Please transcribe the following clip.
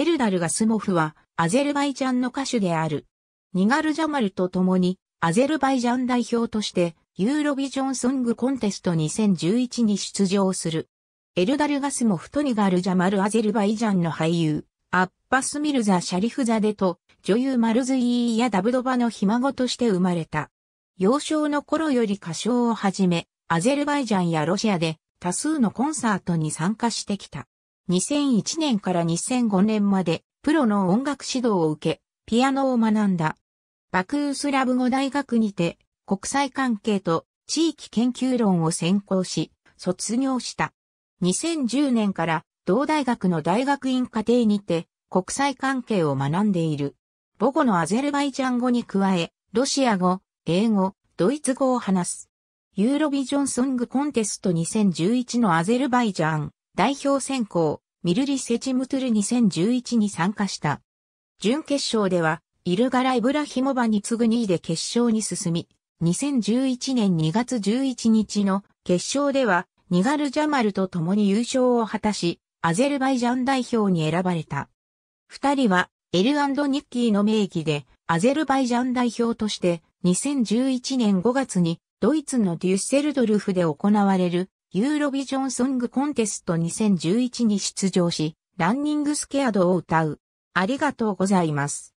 エルダル・ガスモフは、アゼルバイジャンの歌手である。ニガル・ジャマルと共に、アゼルバイジャン代表として、ユーロビジョンソングコンテスト2011に出場する。エルダル・ガスモフとニガル・ジャマル・アゼルバイジャンの俳優、アッパス・ミルザ・シャリフザデと、女優マルズイーヤ・ダブドバのひ孫として生まれた。幼少の頃より歌唱を始め、アゼルバイジャンやロシアで多数のコンサートに参加してきた。2001年から2005年までプロの音楽指導を受け、ピアノを学んだ。バクースラブ語大学にて国際関係と地域研究論を専攻し、卒業した。2010年から同大学の大学院課程にて国際関係を学んでいる。母語のアゼルバイジャン語に加え、ロシア語、英語、ドイツ語を話す。ユーロビジョンソングコンテスト2011のアゼルバイジャン代表選考、ミルリセチムトゥル2011に参加した。準決勝では、イルガラ・イブラヒモバに次ぐ2位で決勝に進み、2011年2月11日の決勝では、ニガル・ジャマルと共に優勝を果たし、アゼルバイジャン代表に選ばれた。二人は、エルニッキーの名義で、アゼルバイジャン代表として、2011年5月に、ドイツのデュッセルドルフで行われる、ユーロビジョンソングコンテスト2011に出場し、ランニングスケアドを歌う。ありがとうございます。